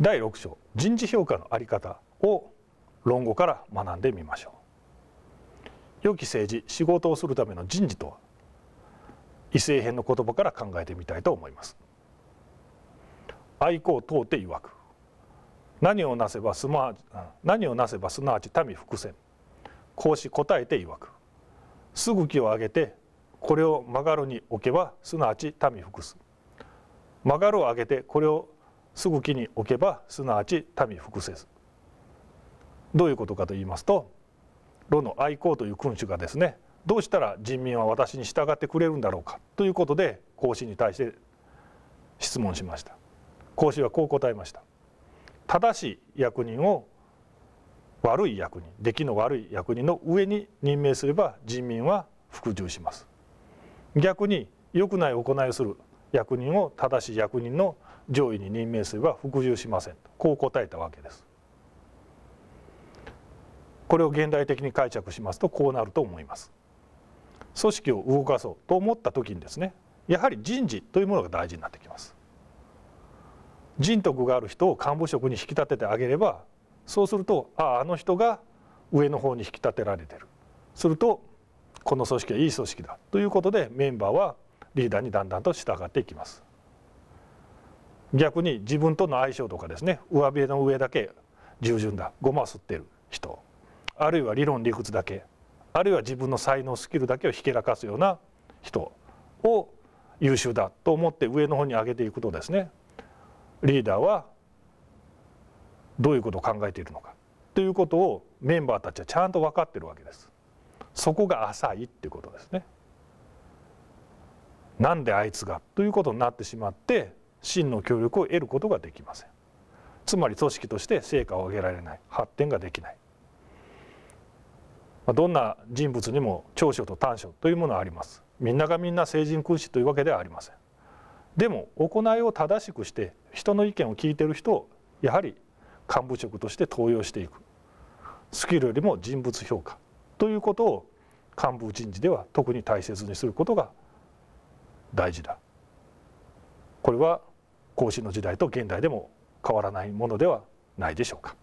第6章人事評価のあり方を論語から学んでみましょう良き政治仕事をするための人事とは異性編の言葉から考えてみたいと思います愛好問うて曰く何をなせばすま何をなせばすなわち民伏線孔子答えて曰くすぐ気を上げてこれを曲がるに置けばすなわち民伏す曲がるを上げてこれをすぐきに置けばすなわち民服せずどういうことかと言いますと炉の愛好という君主がですねどうしたら人民は私に従ってくれるんだろうかということで孔子に対して質問しました孔子はこう答えました正しい役人を悪い役人出来の悪い役人の上に任命すれば人民は服従します逆に良くない行いをする役人を正しい役人の上位に任命すれば服従しませんとこう答えたわけです。これを現代的に解釈しますとこうなると思います。組織を動かそうと思った時にですねやはり人事というものが大事になってきます。人徳がある人を幹部職に引き立ててあげればそうするとあああの人が上の方に引き立てられてるするとこの組織はいい組織だということでメンバーはリーダーにだんだんと従っていきます逆に自分との相性とかですね上辺の上だけ従順だごますってる人あるいは理論理屈だけあるいは自分の才能スキルだけをひけらかすような人を優秀だと思って上の方に上げていくとですねリーダーはどういうことを考えているのかということをメンバーたちはちゃんと分かってるわけです。そこが浅いっていうことですね。なんであいつがということになってしまって真の協力を得ることができませんつまり組織として成果を上げられない発展ができないどんな人物にも長所と短所というものはありますみんながみんな聖人君子というわけではありませんでも行いを正しくして人の意見を聞いてる人をやはり幹部職として登用していくスキルよりも人物評価ということを幹部人事では特に大切にすることが大事だこれは孔子の時代と現代でも変わらないものではないでしょうか。